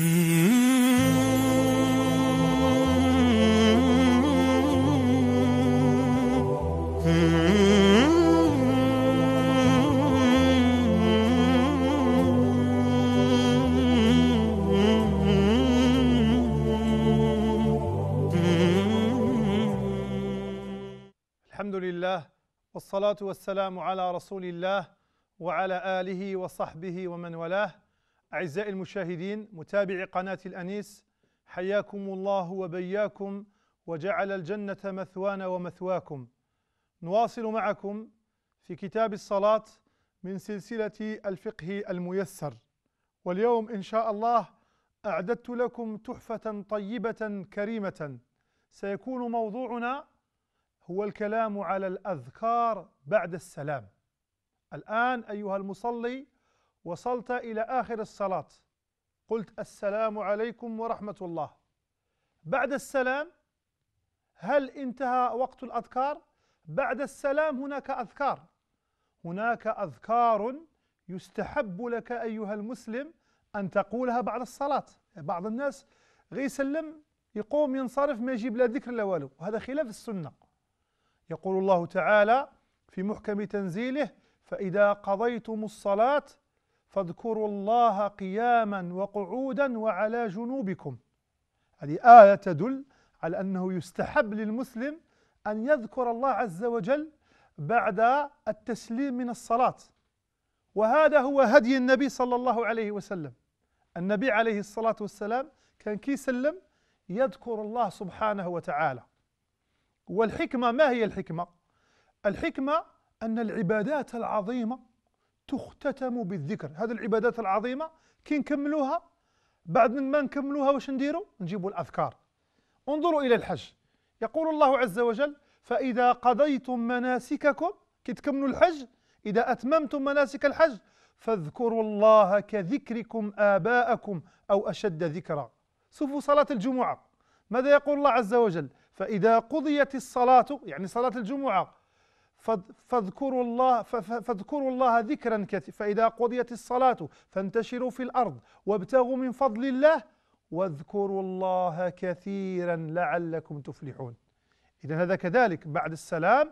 الحمد لله والصلاة والسلام على رسول الله وعلى آله وصحبه ومن والاه أعزائي المشاهدين متابعي قناة الأنيس حياكم الله وبياكم وجعل الجنة مثوانا ومثواكم نواصل معكم في كتاب الصلاة من سلسلة الفقه الميسر واليوم إن شاء الله أعددت لكم تحفة طيبة كريمة سيكون موضوعنا هو الكلام على الأذكار بعد السلام الآن أيها المصلي وصلت إلى آخر الصلاة قلت السلام عليكم ورحمة الله بعد السلام هل انتهى وقت الأذكار؟ بعد السلام هناك أذكار هناك أذكار يستحب لك أيها المسلم أن تقولها بعد الصلاة بعض الناس غير يسلم يقوم ينصرف ما يجيب لا ذكر لا والو وهذا خلاف السنة يقول الله تعالى في محكم تنزيله فإذا قضيتم الصلاة فاذكروا الله قياما وقعودا وعلى جنوبكم هذه آية تدل على أنه يستحب للمسلم أن يذكر الله عز وجل بعد التسليم من الصلاة وهذا هو هدي النبي صلى الله عليه وسلم النبي عليه الصلاة والسلام كان كيسلم يذكر الله سبحانه وتعالى والحكمة ما هي الحكمة؟ الحكمة أن العبادات العظيمة تختتم بالذكر هذه العبادات العظيمه كي نكملوها بعد ما نكملوها واش نديروا نجيبوا الاذكار انظروا الى الحج يقول الله عز وجل فاذا قضيتم مناسككم كي تكملوا الحج اذا اتممتم مناسك الحج فاذكروا الله كذكركم اباءكم او اشد ذكرا شوفوا صلاه الجمعه ماذا يقول الله عز وجل فاذا قضيت الصلاه يعني صلاه الجمعه فاذكروا الله فاذكروا الله ذكرا كثيرا فإذا قضيت الصلاة فانتشروا في الأرض وابتغوا من فضل الله واذكروا الله كثيرا لعلكم تفلحون إذا هذا كذلك بعد السلام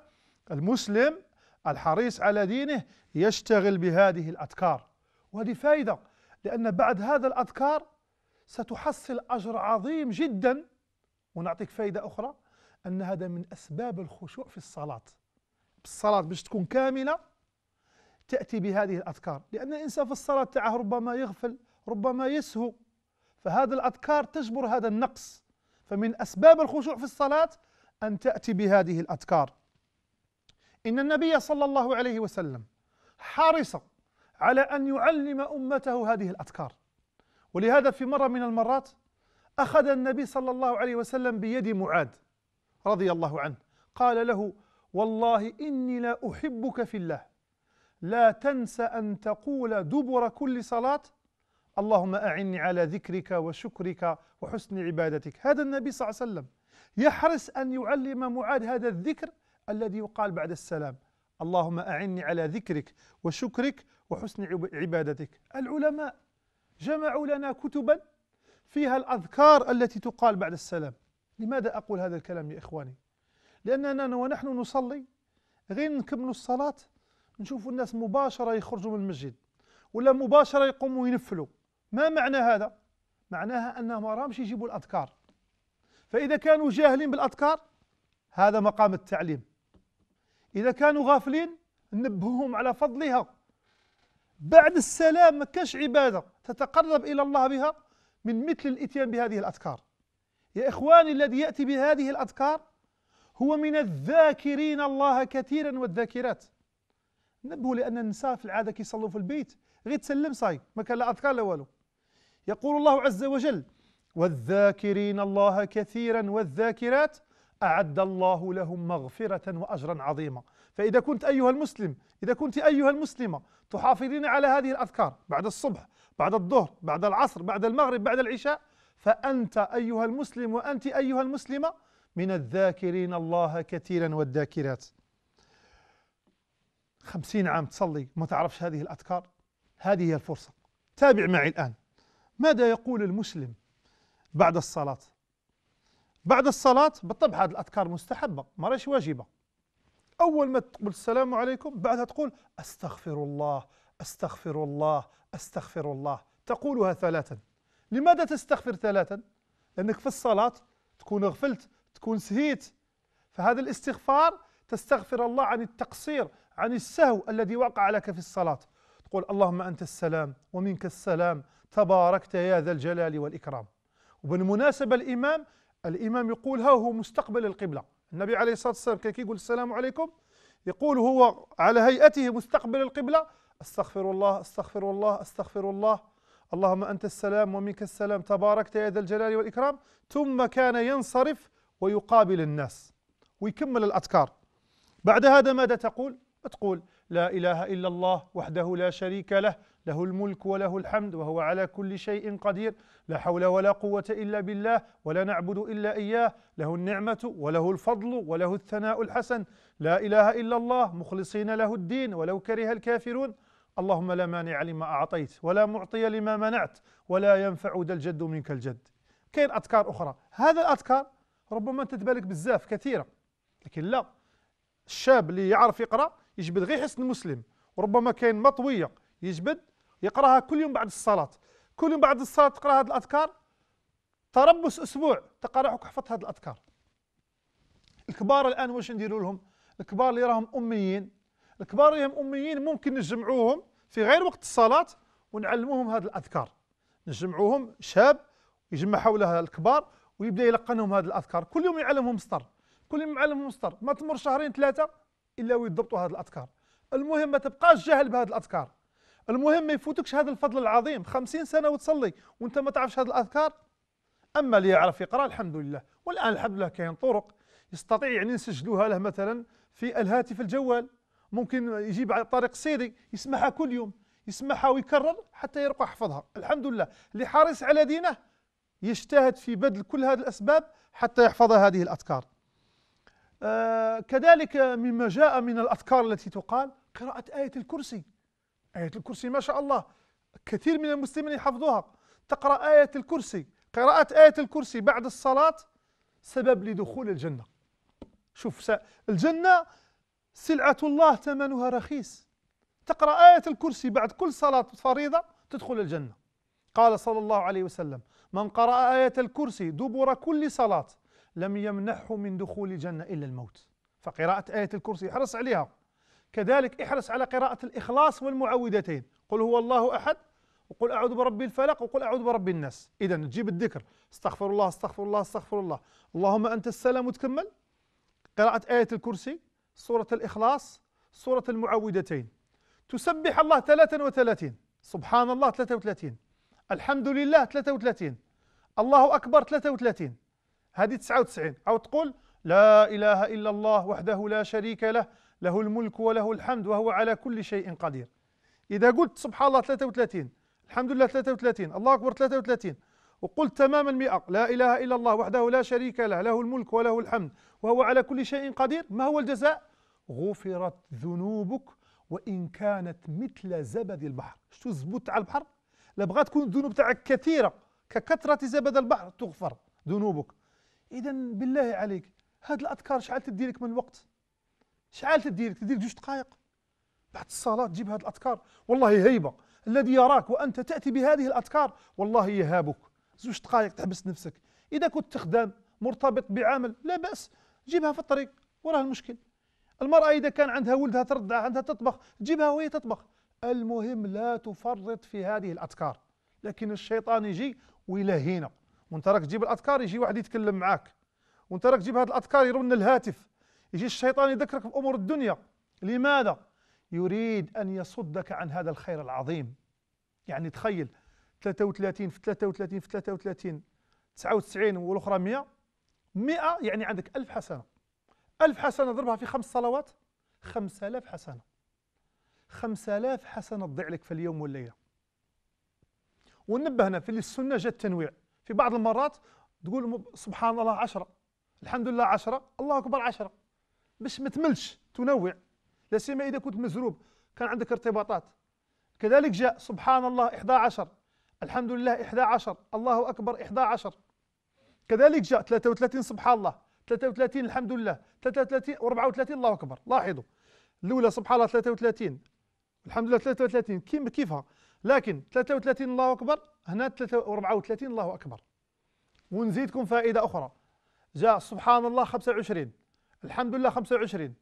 المسلم الحريص على دينه يشتغل بهذه الأذكار وهذه فائدة لأن بعد هذا الأذكار ستحصل أجر عظيم جدا ونعطيك فائدة أخرى أن هذا من أسباب الخشوع في الصلاة الصلاة باش تكون كاملة تأتي بهذه الأذكار لأن الإنسان في الصلاة تاعه ربما يغفل ربما يسهو فهذه الأذكار تجبر هذا النقص فمن أسباب الخشوع في الصلاة أن تأتي بهذه الأذكار إن النبي صلى الله عليه وسلم حرص على أن يعلم أمته هذه الأذكار ولهذا في مرة من المرات أخذ النبي صلى الله عليه وسلم بيد معاذ رضي الله عنه قال له والله إني لا أحبك في الله لا تنس أن تقول دبر كل صلاة اللهم أعني على ذكرك وشكرك وحسن عبادتك هذا النبي صلى الله عليه وسلم يحرص أن يعلم معاذ هذا الذكر الذي يقال بعد السلام اللهم أعني على ذكرك وشكرك وحسن عبادتك العلماء جمعوا لنا كتبا فيها الأذكار التي تقال بعد السلام لماذا أقول هذا الكلام يا إخواني لأننا ونحن نصلي غير نكملوا الصلاة نشوفوا الناس مباشرة يخرجوا من المسجد ولا مباشرة يقوموا ينفلوا ما معنى هذا؟ معناها أنهم ما راهمش يجيبوا الأذكار فإذا كانوا جاهلين بالأذكار هذا مقام التعليم إذا كانوا غافلين نبههم على فضلها بعد السلام ما كاش عبادة تتقرب إلى الله بها من مثل الإتيان بهذه الأذكار يا إخواني الذي يأتي بهذه الأذكار هو من الذاكرين الله كثيرا والذاكرات نبهوا لان النساء في العاده كيصلوا في البيت غير تسلم صاي ما كان لا اذكار لا والو يقول الله عز وجل والذاكرين الله كثيرا والذاكرات أعد الله لهم مغفرة وأجرا عظيما فإذا كنت أيها المسلم إذا كنت أيها المسلمة تحافظين على هذه الأذكار بعد الصبح بعد الظهر بعد العصر بعد المغرب بعد العشاء فأنت أيها المسلم وأنت أيها المسلمة من الذاكرين الله كثيرا والذاكرات خمسين عام تصلي ما تعرفش هذه الأذكار هذه هي الفرصة تابع معي الآن ماذا يقول المسلم بعد الصلاة بعد الصلاة بالطبع هذه الأذكار مستحبة ما واجبة أول ما تقول السلام عليكم بعدها تقول أستغفر الله أستغفر الله أستغفر الله تقولها ثلاثا لماذا تستغفر ثلاثا؟ لأنك في الصلاة تكون غفلت تكون سهيت فهذا الاستغفار تستغفر الله عن التقصير عن السهو الذي وقع لك في الصلاة تقول اللهم أنت السلام ومنك السلام تباركت يا ذا الجلال والإكرام وبالمناسبة الإمام الإمام يقول ها هو مستقبل القبلة النبي عليه الصلاة والسلام كي يقول السلام عليكم يقول هو على هيئته مستقبل القبلة استغفر الله استغفر الله استغفر الله اللهم أنت السلام ومنك السلام تباركت يا ذا الجلال والإكرام ثم كان ينصرف ويقابل الناس ويكمل الأذكار بعد هذا ماذا تقول؟ تقول لا إله إلا الله وحده لا شريك له له الملك وله الحمد وهو على كل شيء قدير لا حول ولا قوة إلا بالله ولا نعبد إلا إياه له النعمة وله الفضل وله الثناء الحسن لا إله إلا الله مخلصين له الدين ولو كره الكافرون اللهم لا مانع لما أعطيت ولا معطي لما منعت ولا ينفع ذا الجد منك الجد كاين أذكار أخرى هذا الأذكار ربما انت تبالك بزاف كثيره لكن لا الشاب اللي يعرف يقرا يجبد غير حسن مسلم وربما كاين مطويه يجبد يقراها كل يوم بعد الصلاه كل يوم بعد الصلاه تقرا هذه الاذكار تربص اسبوع تقرا روحك حفظت هذه الاذكار الكبار الان واش نديروا لهم الكبار اللي راهم اميين الكبار اللي هم اميين ممكن نجمعوهم في غير وقت الصلاه ونعلموهم هذه الاذكار نجمعوهم شاب يجمع حولها الكبار ويبدا يلقنهم هذه الاذكار كل يوم يعلمهم مسطر كل يوم يعلمهم مسطر ما تمر شهرين ثلاثه الا ويضبطوا هذه الاذكار المهم ما تبقاش جاهل بهذه الاذكار المهم ما يفوتكش هذا الفضل العظيم خمسين سنه وتصلي وانت ما تعرفش هذه الاذكار اما اللي يعرف يقرا الحمد لله والان الحمد لله كاين طرق يستطيع يعني نسجلوها له مثلا في الهاتف الجوال ممكن يجيب على طريق سيري يسمعها كل يوم يسمعها ويكرر حتى يرقى حفظها الحمد لله اللي حريص على دينه يجتهد في بذل كل هذه الأسباب حتى يحفظ هذه الأذكار آه كذلك مما جاء من الأذكار التي تقال قراءة آية الكرسي آية الكرسي ما شاء الله كثير من المسلمين يحفظوها تقرأ آية الكرسي قراءة آية الكرسي بعد الصلاة سبب لدخول الجنة شوف الجنة سلعة الله ثمنها رخيص تقرأ آية الكرسي بعد كل صلاة فريضة تدخل الجنة قال صلى الله عليه وسلم من قرأ آية الكرسي دبر كل صلاة لم يمنحه من دخول الجنة إلا الموت فقراءة آية الكرسي احرص عليها كذلك احرص على قراءة الإخلاص والمعوذتين قل هو الله أحد وقل أعوذ برب الفلق وقل أعوذ برب الناس إذا تجيب الذكر استغفر الله استغفر الله استغفر الله اللهم أنت السلام وتكمل قراءة آية الكرسي سورة الإخلاص سورة المعوذتين تسبح الله 33 سبحان الله 33 الحمد لله 33 الله أكبر 33 هذه 99 أو تقول لا إله إلا الله وحده لا شريك له له الملك وله الحمد وهو على كل شيء قدير إذا قلت سبحان الله 33 الحمد لله 33 الله أكبر 33 وقلت تماما 100 لا إله إلا الله وحده لا شريك له له الملك وله الحمد وهو على كل شيء قدير ما هو الجزاء غفرت ذنوبك وإن كانت مثل زبد البحر شو زبد على البحر لبغا تكون الذنوب تاعك كثيره ككثره زبد البحر تغفر ذنوبك اذا بالله عليك هاد الاذكار شحال تدي لك من وقت شحال تدي لك تدي لك جوج دقائق بعد الصلاه تجيب هاد الاذكار والله هيبه الذي يراك وانت تاتي بهذه الاذكار والله يهابك زوج دقائق تحبس نفسك اذا كنت تخدم مرتبط بعمل لا باس جيبها في الطريق وراه المشكل المراه اذا كان عندها ولدها ترضع عندها تطبخ جيبها وهي تطبخ المهم لا تفرط في هذه الأذكار لكن الشيطان يجي ويلهينا وانت راك تجيب الأذكار يجي واحد يتكلم معاك وانت راك تجيب هذه الأذكار يرن الهاتف يجي الشيطان يذكرك بأمور الدنيا لماذا؟ يريد أن يصدك عن هذا الخير العظيم يعني تخيل 33 في 33 في 33 99 والأخرى 100 100 يعني عندك 1000 حسنة 1000 حسنة ضربها في خمس صلوات 5000 حسنة 5000 حسنة تضيع لك في اليوم والليلة ونبهنا في السنة جاء التنويع في بعض المرات تقول سبحان الله 10 الحمد لله 10 الله أكبر 10 باش ما تملش تنوع لا سيما إذا كنت مزروب كان عندك ارتباطات كذلك جاء سبحان الله 11 الحمد لله 11 الله أكبر 11 كذلك جاء 33 سبحان الله 33 الحمد لله 33 و 34 الله أكبر لاحظوا الأولى سبحان الله 33 الحمد لله 33 كيف كيفها لكن 33 الله اكبر هنا 34 الله اكبر ونزيدكم فائده اخرى جاء سبحان الله 25 الحمد لله 25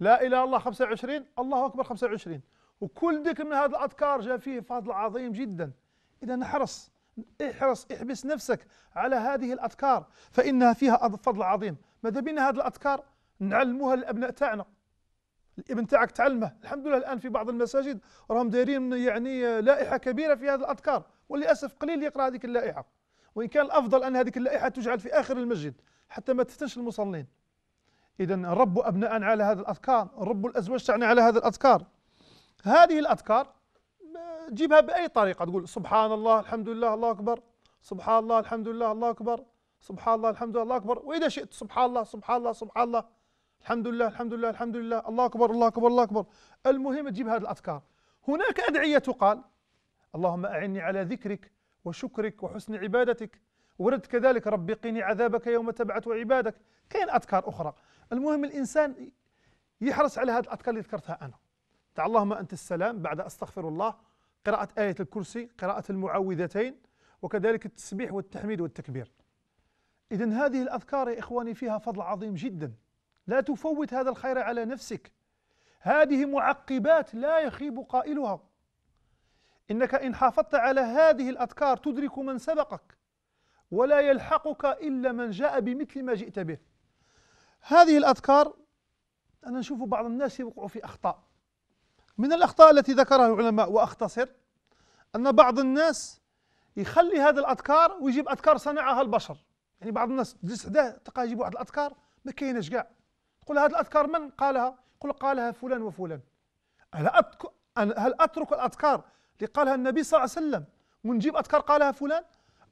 لا اله الا الله 25 الله اكبر 25 وكل ذكر من هذه الاذكار جاء فيه فضل عظيم جدا اذا احرص احرص احبس نفسك على هذه الاذكار فانها فيها فضل عظيم ماذا بنا هذه الاذكار نعلموها للابناء تاعنا الابن تاعك تعلمه الحمد لله الان في بعض المساجد راهم دايرين يعني لائحه كبيره في هذه الاذكار وللاسف قليل يقرا هذيك اللائحه وان كان الافضل ان هذيك اللائحه تجعل في اخر المسجد حتى ما تفتنش المصلين اذا رب ابناء على هذه الاذكار رب الازواج تاعنا على هذه الاذكار هذه الاذكار جيبها باي طريقه تقول سبحان الله الحمد لله الله اكبر سبحان الله الحمد لله الله اكبر سبحان الله الحمد لله الله اكبر واذا شئت سبحان الله سبحان الله سبحان الله الحمد لله الحمد لله الحمد لله الله أكبر الله أكبر الله أكبر المهم تجيب هذه الأذكار هناك أدعية تقال اللهم أعني على ذكرك وشكرك وحسن عبادتك ورد كذلك ربي قيني عذابك يوم تبعث عبادك كاين أذكار أخرى المهم الإنسان يحرص على هذه الأذكار اللي ذكرتها أنا تاع اللهم أنت السلام بعد أستغفر الله قراءة آية الكرسي قراءة المعوذتين وكذلك التسبيح والتحميد والتكبير إذا هذه الأذكار يا إخواني فيها فضل عظيم جدا لا تفوت هذا الخير على نفسك هذه معقبات لا يخيب قائلها انك ان حافظت على هذه الاذكار تدرك من سبقك ولا يلحقك الا من جاء بمثل ما جئت به هذه الاذكار انا نشوف بعض الناس يوقعوا في اخطاء من الاخطاء التي ذكرها العلماء واختصر ان بعض الناس يخلي هذه الاذكار ويجيب اذكار صنعها البشر يعني بعض الناس تجلس حداه تلقاه يجيب واحد الاذكار ما كاينش كاع قل هذه الأذكار من قالها قل قالها فلان وفلان هل, أتك... هل أترك الأذكار اللي قالها النبي صلى الله عليه وسلم ونجيب أذكار قالها فلان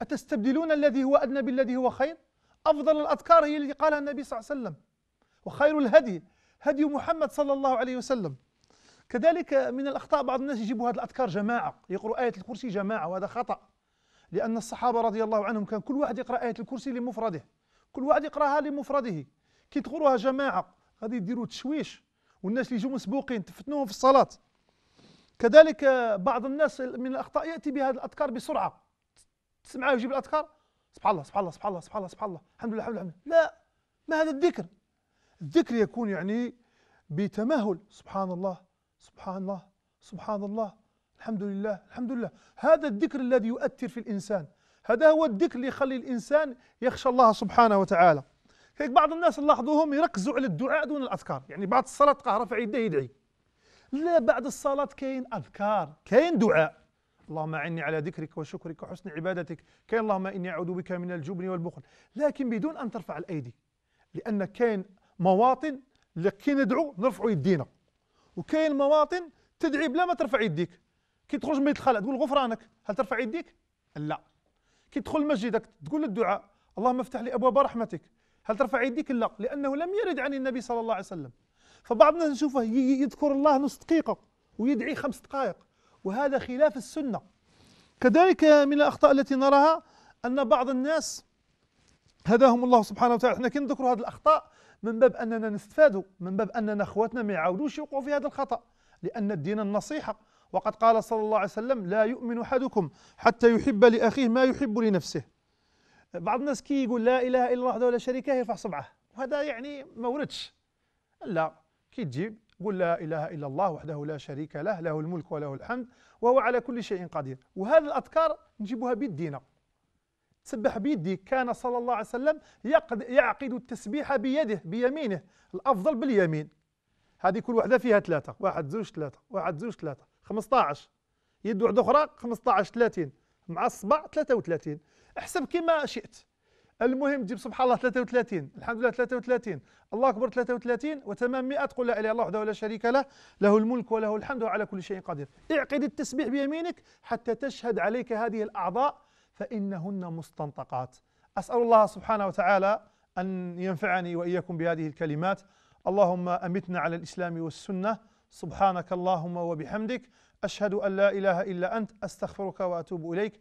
أتستبدلون الذي هو أدنى بالذي هو خير أفضل الأذكار هي التي قالها النبي صلى الله عليه وسلم وخير الهدي هدي محمد صلى الله عليه وسلم كذلك من الأخطاء بعض الناس يجيبوا هذه الأذكار جماعة يقرأ آية الكرسي جماعة وهذا خطأ لأن الصحابة رضي الله عنهم كان كل واحد يقرأ آية الكرسي لمفرده كل واحد يقرأها لمفرده كي تغروها جماعه غادي يديروا تشويش والناس اللي يجوا مسبوقين تفتنوهم في الصلاه كذلك بعض الناس من الاخطاء ياتي بهذه الاذكار بسرعه تسمعه يجيب الاذكار سبحان الله سبحان الله سبحان الله سبحان الله سبحان الله الحمد لله الحمد لله لا ما هذا الذكر الذكر يكون يعني بتمهل سبحان الله سبحان الله سبحان الله الحمد لله الحمد لله هذا الذكر الذي يؤثر في الانسان هذا هو الذكر اللي يخلي الانسان يخشى الله سبحانه وتعالى هيك بعض الناس نلاحظوهم يركزوا على الدعاء دون الاذكار يعني بعد الصلاه تلقاه رافع يديه يدعي لا بعد الصلاه كاين اذكار كاين دعاء اللهم اعني على ذكرك وشكرك وحسن عبادتك كاين اللهم اني اعوذ بك من الجبن والبخل لكن بدون ان ترفع الايدي لان كاين مواطن كي ندعو نرفع يدينا وكاين مواطن تدعي بلا ما ترفع يديك كي تخرج من الخلاء تقول غفرانك هل ترفع يديك لا كي تدخل مسجدك تقول الدعاء اللهم افتح لي ابواب رحمتك هل ترفع يديك؟ لا لأنه لم يرد عن النبي صلى الله عليه وسلم فبعضنا نشوفه يذكر الله نص دقيقة ويدعي خمس دقائق وهذا خلاف السنة كذلك من الأخطاء التي نراها أن بعض الناس هداهم الله سبحانه وتعالى احنا كي نذكروا هذه الأخطاء من باب أننا نستفادوا من باب أننا أخواتنا ما يعاودوش يوقعوا في هذا الخطأ لأن الدين النصيحة وقد قال صلى الله عليه وسلم لا يؤمن أحدكم حتى يحب لأخيه ما يحب لنفسه بعض الناس كي يقول لا اله الا الله وحده لا شريك له يرفع صبعه وهذا يعني ما وردش لا كي تجيب قل لا اله الا الله وحده لا شريك له له الملك وله الحمد وهو على كل شيء قدير وهذه الاذكار نجيبها بيدينا تسبح بيديك كان صلى الله عليه وسلم يقد يعقد التسبيح بيده بيمينه الافضل باليمين هذه كل وحده فيها ثلاثه واحد زوج ثلاثه واحد زوج ثلاثه 15 يد واحده اخرى 15 30 مع الصبع 33 احسب كما شئت المهم تجيب سبحان الله 33 الحمد لله 33 الله اكبر 33 وتمام 100 قل لا اله الا الله وحده لا شريك له له الملك وله الحمد وعلى كل شيء قدير اعقد التسبيح بيمينك حتى تشهد عليك هذه الاعضاء فانهن مستنطقات اسال الله سبحانه وتعالى ان ينفعني واياكم بهذه الكلمات اللهم امتنا على الاسلام والسنه سبحانك اللهم وبحمدك اشهد ان لا اله الا انت استغفرك واتوب اليك